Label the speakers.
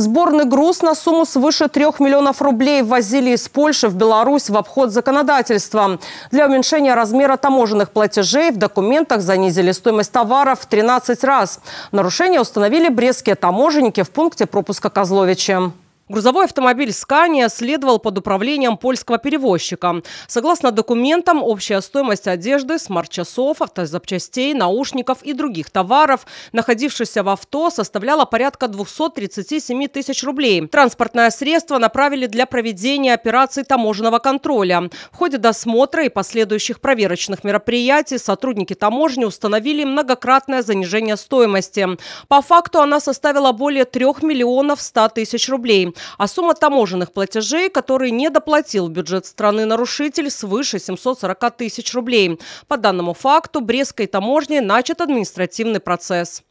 Speaker 1: Сборный груз на сумму свыше 3 миллионов рублей ввозили из Польши в Беларусь в обход законодательства. Для уменьшения размера таможенных платежей в документах занизили стоимость товара в 13 раз. Нарушение установили брестские таможенники в пункте пропуска Козловича. Грузовой автомобиль «Скания» следовал под управлением польского перевозчика. Согласно документам, общая стоимость одежды, смарт-часов, автозапчастей, наушников и других товаров, находившихся в авто, составляла порядка 237 тысяч рублей. Транспортное средство направили для проведения операции таможенного контроля. В ходе досмотра и последующих проверочных мероприятий сотрудники таможни установили многократное занижение стоимости. По факту она составила более 3 миллионов 100 тысяч рублей. А сумма таможенных платежей, которые не доплатил бюджет страны нарушитель, свыше 740 тысяч рублей. По данному факту Брестской таможне начат административный процесс.